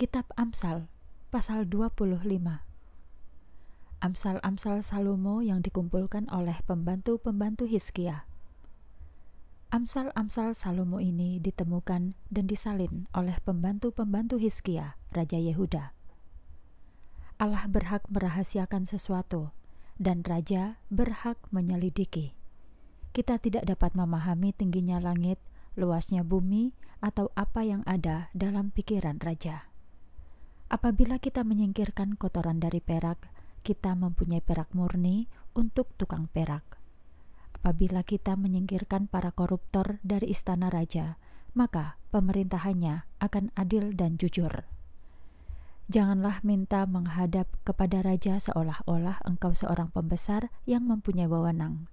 Kitab Amsal pasal 25 Amsal-amsal Salomo yang dikumpulkan oleh pembantu-pembantu Hizkia Amsal-amsal Salomo ini ditemukan dan disalin oleh pembantu-pembantu Hizkia, Raja Yehuda. Allah berhak merahasiakan sesuatu dan raja berhak menyelidiki. Kita tidak dapat memahami tingginya langit, luasnya bumi, atau apa yang ada dalam pikiran raja. Apabila kita menyingkirkan kotoran dari perak, kita mempunyai perak murni untuk tukang perak. Apabila kita menyingkirkan para koruptor dari istana raja, maka pemerintahannya akan adil dan jujur. Janganlah minta menghadap kepada raja seolah-olah engkau seorang pembesar yang mempunyai wewenang.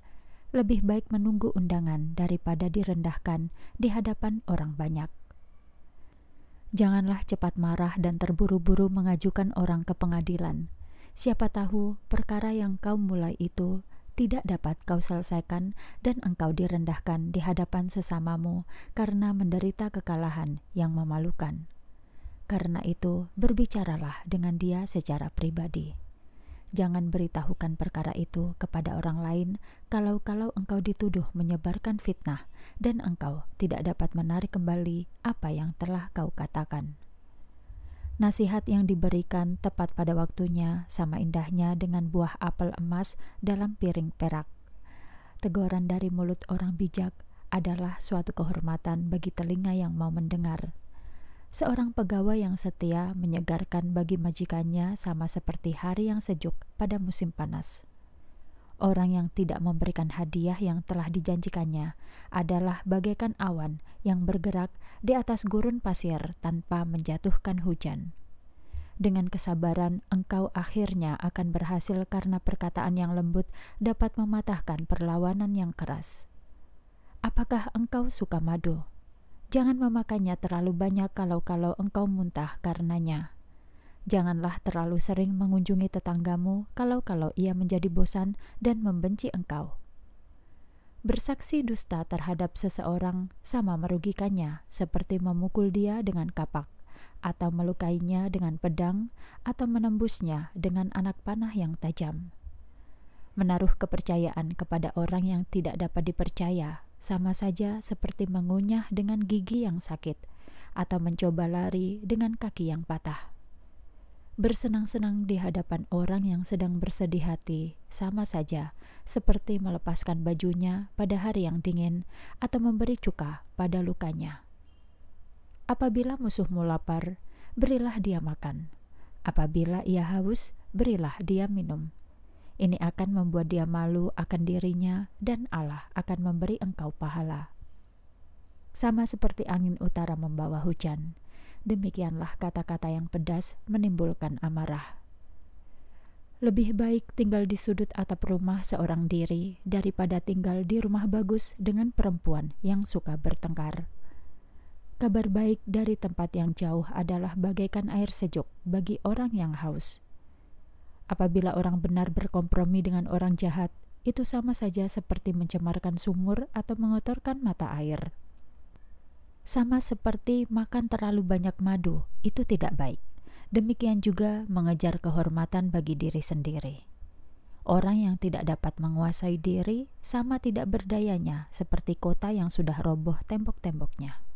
Lebih baik menunggu undangan daripada direndahkan di hadapan orang banyak. Janganlah cepat marah dan terburu-buru mengajukan orang ke pengadilan. Siapa tahu perkara yang kau mulai itu tidak dapat kau selesaikan dan engkau direndahkan di hadapan sesamamu karena menderita kekalahan yang memalukan. Karena itu, berbicaralah dengan dia secara pribadi. Jangan beritahukan perkara itu kepada orang lain kalau-kalau engkau dituduh menyebarkan fitnah dan engkau tidak dapat menarik kembali apa yang telah kau katakan. Nasihat yang diberikan tepat pada waktunya sama indahnya dengan buah apel emas dalam piring perak. Teguran dari mulut orang bijak adalah suatu kehormatan bagi telinga yang mau mendengar. Seorang pegawai yang setia menyegarkan bagi majikannya sama seperti hari yang sejuk pada musim panas. Orang yang tidak memberikan hadiah yang telah dijanjikannya adalah bagaikan awan yang bergerak di atas gurun pasir tanpa menjatuhkan hujan. Dengan kesabaran, engkau akhirnya akan berhasil karena perkataan yang lembut dapat mematahkan perlawanan yang keras. Apakah engkau suka madu? Jangan memakannya terlalu banyak kalau-kalau engkau muntah karenanya. Janganlah terlalu sering mengunjungi tetanggamu kalau-kalau ia menjadi bosan dan membenci engkau. Bersaksi dusta terhadap seseorang sama merugikannya, seperti memukul dia dengan kapak, atau melukainya dengan pedang, atau menembusnya dengan anak panah yang tajam. Menaruh kepercayaan kepada orang yang tidak dapat dipercaya sama saja seperti mengunyah dengan gigi yang sakit atau mencoba lari dengan kaki yang patah. Bersenang-senang di hadapan orang yang sedang bersedih hati sama saja seperti melepaskan bajunya pada hari yang dingin atau memberi cuka pada lukanya. Apabila musuhmu lapar, berilah dia makan. Apabila ia haus, berilah dia minum ini akan membuat dia malu akan dirinya, dan Allah akan memberi engkau pahala. Sama seperti angin utara membawa hujan, demikianlah kata-kata yang pedas menimbulkan amarah. Lebih baik tinggal di sudut atap rumah seorang diri daripada tinggal di rumah bagus dengan perempuan yang suka bertengkar. Kabar baik dari tempat yang jauh adalah bagaikan air sejuk bagi orang yang haus. Apabila orang benar berkompromi dengan orang jahat, itu sama saja seperti mencemarkan sumur atau mengotorkan mata air. Sama seperti makan terlalu banyak madu, itu tidak baik. Demikian juga mengejar kehormatan bagi diri sendiri. Orang yang tidak dapat menguasai diri sama tidak berdayanya, seperti kota yang sudah roboh tembok-temboknya.